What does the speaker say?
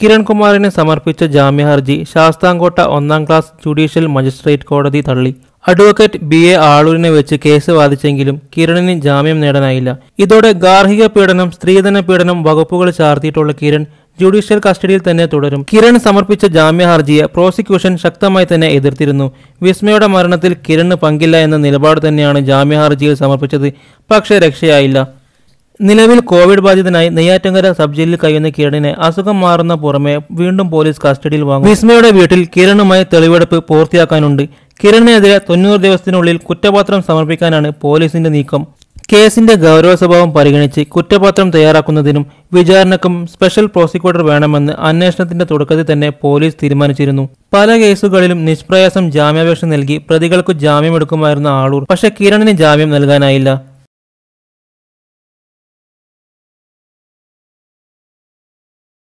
കിരൺകുമാറിന് സമർപ്പിച്ച ജാമ്യഹർജി ശാസ്താംകോട്ട ഒന്നാം class judicial magistrate കോടതി തള്ളി അഡ്വക്കേറ്റ് ബി എ ആളൂരിനെ വെച്ച് കേസ് വാദിച്ചെങ്കിലും കിരണിന് ജാമ്യം നേടാനായില്ല ഇതോടെ ഗാർഹിക പീഡനം സ്ത്രീധന പീഡനം വകുപ്പുകൾ ചാർത്തിയിട്ടുള്ള കിരൺ ജുഡീഷ്യൽ കസ്റ്റഡിയിൽ തന്നെ തുടരും കിരൺ സമർപ്പിച്ച ജാമ്യഹർജിയെ പ്രോസിക്യൂഷൻ ശക്തമായി തന്നെ എതിർത്തിരുന്നു വിസ്മയുടെ മരണത്തിൽ കിരണ് പങ്കില്ല എന്ന നിലപാട് തന്നെയാണ് ജാമ്യഹർജിയിൽ സമർപ്പിച്ചത് പക്ഷേ രക്ഷയായില്ല നിലവിൽ കോവിഡ് ബാധിതനായി നെയ്യാറ്റങ്കര സബ് ജയിലിൽ കഴിയുന്ന കിരണിനെ അസുഖം മാറുന്ന പുറമെ വീണ്ടും പോലീസ് കസ്റ്റഡിയിൽ വാങ്ങും വിസ്മയുടെ വീട്ടിൽ കിരണുമായി തെളിവെടുപ്പ് പൂർത്തിയാക്കാനുണ്ട് കിരണിനെതിരെ തൊണ്ണൂറ് ദിവസത്തിനുള്ളിൽ കുറ്റപത്രം സമർപ്പിക്കാനാണ് പോലീസിന്റെ നീക്കം കേസിന്റെ ഗൗരവസ്വഭാവം സ്വഭാവം പരിഗണിച്ച് കുറ്റപത്രം തയ്യാറാക്കുന്നതിനും വിചാരണക്കും സ്പെഷ്യൽ പ്രോസിക്യൂട്ടർ വേണമെന്ന് അന്വേഷണത്തിന്റെ തുടക്കത്തിൽ തന്നെ പോലീസ് തീരുമാനിച്ചിരുന്നു പല കേസുകളിലും നിഷ്പ്രയാസം ജാമ്യാപേക്ഷ നൽകി പ്രതികൾക്ക് ജാമ്യമെടുക്കുമായിരുന്ന ആളൂർ പക്ഷേ കിരണിന് ജാമ്യം നൽകാനായില്ല